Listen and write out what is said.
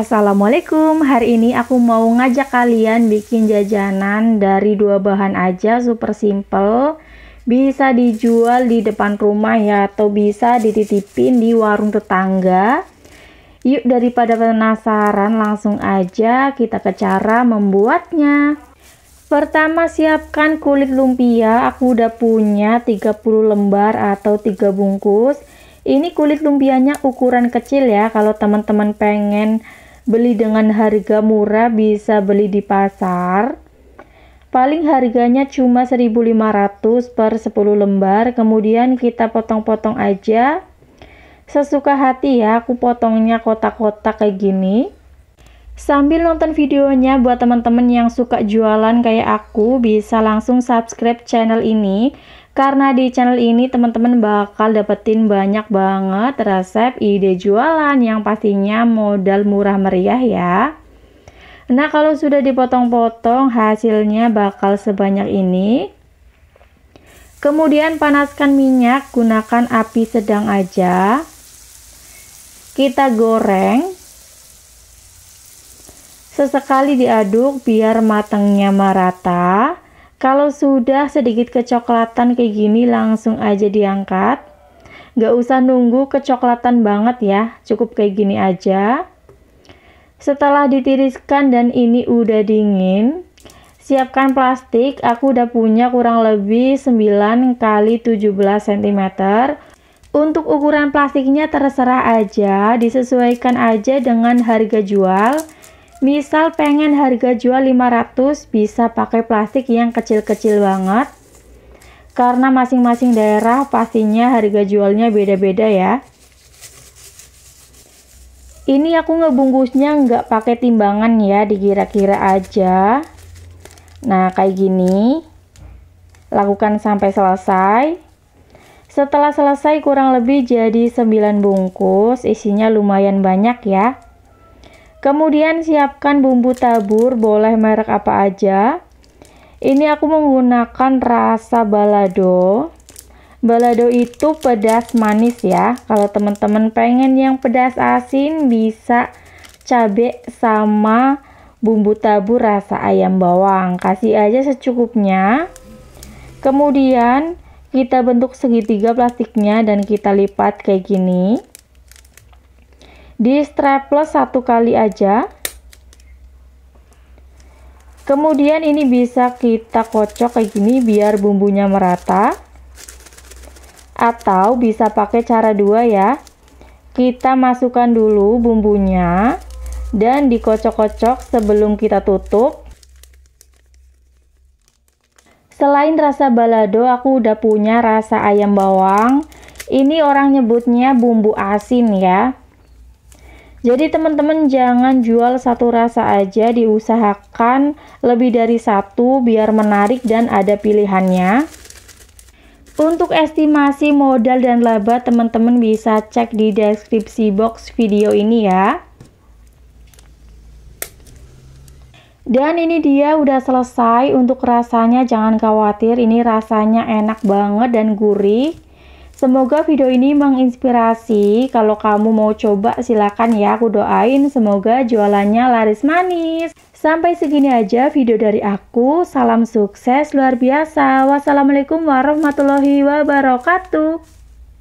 Assalamualaikum, hari ini aku mau ngajak kalian bikin jajanan dari dua bahan aja, super simple Bisa dijual di depan rumah ya, atau bisa dititipin di warung tetangga Yuk daripada penasaran langsung aja kita ke cara membuatnya Pertama siapkan kulit lumpia, aku udah punya 30 lembar atau 3 bungkus ini kulit lumpianya ukuran kecil ya kalau teman-teman pengen beli dengan harga murah bisa beli di pasar paling harganya cuma 1500 per 10 lembar kemudian kita potong-potong aja sesuka hati ya aku potongnya kotak-kotak kayak gini sambil nonton videonya buat teman-teman yang suka jualan kayak aku bisa langsung subscribe channel ini karena di channel ini teman-teman bakal dapetin banyak banget resep ide jualan yang pastinya modal murah meriah ya. Nah kalau sudah dipotong-potong hasilnya bakal sebanyak ini. Kemudian panaskan minyak gunakan api sedang aja. Kita goreng. Sesekali diaduk biar matangnya merata. Kalau sudah sedikit kecoklatan kayak gini langsung aja diangkat. Gak usah nunggu kecoklatan banget ya, cukup kayak gini aja. Setelah ditiriskan dan ini udah dingin, siapkan plastik. Aku udah punya kurang lebih 9 x 17 cm. Untuk ukuran plastiknya terserah aja, disesuaikan aja dengan harga jual. Misal pengen harga jual 500 bisa pakai plastik yang kecil-kecil banget. Karena masing-masing daerah pastinya harga jualnya beda-beda ya. Ini aku ngebungkusnya nggak pakai timbangan ya, dikira-kira aja. Nah, kayak gini. Lakukan sampai selesai. Setelah selesai kurang lebih jadi 9 bungkus, isinya lumayan banyak ya. Kemudian siapkan bumbu tabur, boleh merek apa aja. Ini aku menggunakan rasa balado. Balado itu pedas manis ya. Kalau teman-teman pengen yang pedas asin bisa cabe sama bumbu tabur rasa ayam bawang. Kasih aja secukupnya. Kemudian kita bentuk segitiga plastiknya dan kita lipat kayak gini di strapless satu kali aja kemudian ini bisa kita kocok kayak gini biar bumbunya merata atau bisa pakai cara dua ya kita masukkan dulu bumbunya dan dikocok-kocok sebelum kita tutup selain rasa balado aku udah punya rasa ayam bawang ini orang nyebutnya bumbu asin ya jadi teman-teman jangan jual satu rasa aja, diusahakan lebih dari satu biar menarik dan ada pilihannya. Untuk estimasi modal dan laba teman-teman bisa cek di deskripsi box video ini ya. Dan ini dia udah selesai untuk rasanya jangan khawatir ini rasanya enak banget dan gurih. Semoga video ini menginspirasi. Kalau kamu mau coba silakan ya. Aku doain semoga jualannya laris manis. Sampai segini aja video dari aku. Salam sukses luar biasa. Wassalamualaikum warahmatullahi wabarakatuh.